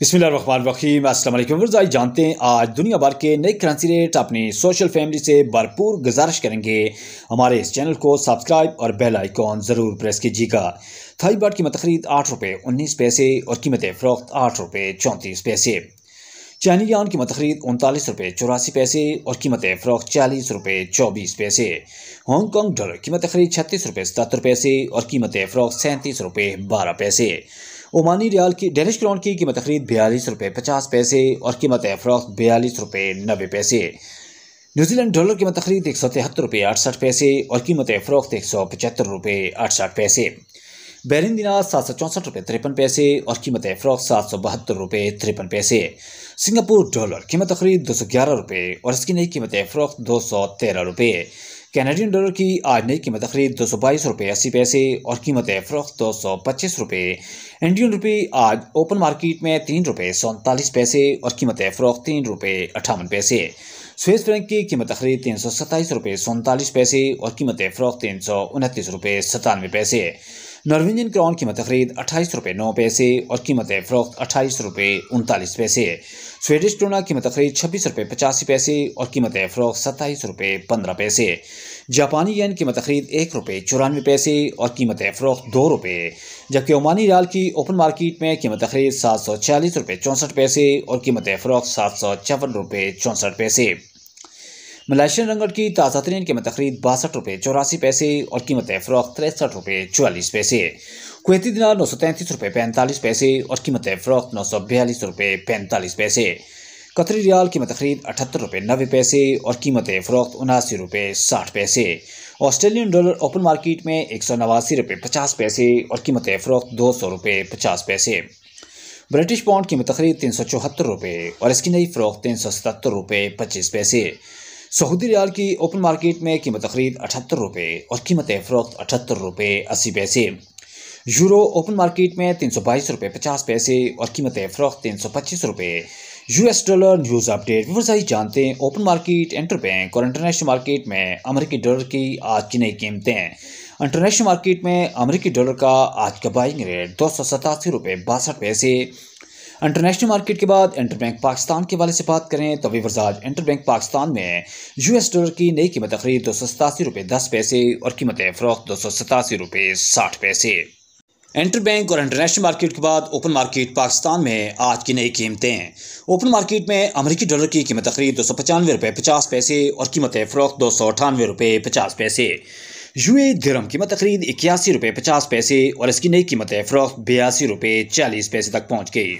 बिस्मिल रखीम जानते हैं आज दुनिया भर के नए करेंसी रेट अपनी सोशल फैमिली से भरपूर गुजारिश करेंगे हमारे इस चैनल को सब्सक्राइब और बेल आइकॉन ज़रूर प्रेस कीजिएगा थाई बाट की खरीद आठ रुपये उन्नीस पैसे और कीमत फ़रोख्त आठ रुपये चौंतीस पैसे चाइनी यान की खरीद उनतालीस रुपये चौरासी पैसे और कीमत फ़रोख्त चालीस रुपये चौबीस पैसे हांगकॉन्ग डॉलर की खरीद छत्तीस रुपये सतहत्तर पैसे और कीमत फ़रोख्त सैंतीस रुपये बारह पैसे ओमानी रियाल की डेनिश क्रॉन की कीमत खरीद बयालीस रुपये पचास पैसे और कीमत अफरोख्त बयालीस रुपये नबे पैसे न्यूजीलैंड डॉलर की तखरीद एक सौ तिहत्तर रुपये अड़सठ पैसे और कीमत फ़रोख्त एक सौ पचहत्तर रुपये अड़सठ पैसे बैरिन दिनार सात सौ चौंसठ रुपये तिरपन पैसे और कीमत फ़रोख्त सात सौ बहत्तर रुपये तिरपन पैसे सिंगापुर डॉलर कीमत तखरीद दो सौ ग्यारह रुपये और इसकी नई कीमत फ़रोख्त दो सौ तेरह रुपये कैनेडियन डॉलर की आज नई कीमत खरीद दो सौ बाईस रुपये अस्सी पैसे और कीमत फरोख्त दो सौ पच्चीस रुपये इंडियन रुपये आज ओपन मार्केट में तीन रुपये सैंतालीस पैसे और कीमत फरोख्त तीन रुपये अट्ठावन पैसे स्विस फ्रैंक की कीमत खरीद तीन सौ सत्ताईस रुपये सैंतालीस पैसे और कीमत फरोख्त तीन सौ उनतीस रुपये सतानवे पैसे नरविंजन क्रॉन कीमत खरीद अट्ठाईस रुपये नौ पैसे और कीमत फ़रोख्त अट्ठाईस रुपये उनतालीस पैसे स्वेडिश क्रोना कीमत खरीद छब्बीस रुपये पचासी पैसे और कीमत फ़रोख्त सत्ताईस रुपये पंद्रह पैसे जापानी येन कीमत खरीद एक रुपये चौरानवे पैसे और कीमत फ़रोख्त दो रुपये जबकि ओमानी लाल की ओपन मार्केट में कीमत खरीद सात सौ छियालीस रुपये चौंसठ पैसे और कीमत फ़रोख्त सात सौ चौवन रुपये चौंसठ पैसे मलेशियन रंगट की ताज़ा तरीन कीमत तकरीब बासठ रुपये चौरासी पैसे और कीमत फ़रोख तिरसठ रुपये चवालीस पैसे कुवैती दिनार नौ सौ तैंतीस रुपये पैंतालीस पैसे और कीमत फ़रोख नौ सौ बयालीस रुपये पैंतालीस पैसे कतरी रियाल कीमत तकरीब अठहत्तर रुपये नबे पैसे और कीमत फ़रोख्त उनासी रुपये साठ पैसे ऑस्ट्रेलियन डॉलर ओपन मार्केट में एक सौ नवासी रुपये पचास पैसे और कीमत फ़रोख्त दो सौ रुपये पचास पैसे ब्रिटिश पाउंड कीमत तकरीब तीन सौ चौहत्तर रुपये और इसकी नई फ़रोख्त तीन सौ सतहत्तर रुपये पच्चीस पैसे सऊदी रियाल की ओपन मार्केट में कीमत खरीद अठहत्तर रुपये और कीमत फरोख्त अठहत्तर रुपये अस्सी पैसे यूरो ओपन मार्केट में तीन सौ बाईस रुपये पचास पैसे और कीमत फरोख्त तीन सौ पच्चीस रुपये यूएस डॉलर न्यूज़ अपडेट व्यवसायी जानते हैं ओपन मार्केट इंटरबैंक और इंटरनेशनल मार्केट में अमेरिकी डॉलर की आज की नई कीमतें इंटरनेशनल मार्केट में अमेरिकी डॉलर का आज का बाइंग रेट दो सौ सतासी रुपये बासठ पैसे इंटरनेशनल मार्केट के बाद इंटरबैंक पाकिस्तान के वाले से बात करें तो वीवर्स आज इंटरबैंक पाकिस्तान में यूएस डॉलर की नई कीमत तकरीब दो सौ सतासी रुपये दस पैसे और कीमत फरोख्त दो सौ सतासी रुपये साठ पैसे इंटरबैंक और इंटरनेशनल मार्केट के बाद ओपन मार्केट पाकिस्तान में आज की नई कीमतें ओपन मार्केट में अमरीकी डॉलर की कीमत तकरीब दो सौ पचानवे रुपये पचास पैसे और कीमत फरोख्त दो सौ अठानवे रुपये पचास पैसे यू ए धर्म कीमत तकरीब इक्यासी रुपये पचास पैसे और इसकी नई कीमत फरोख्त बयासी रुपये चालीस पैसे तक पहुँच गई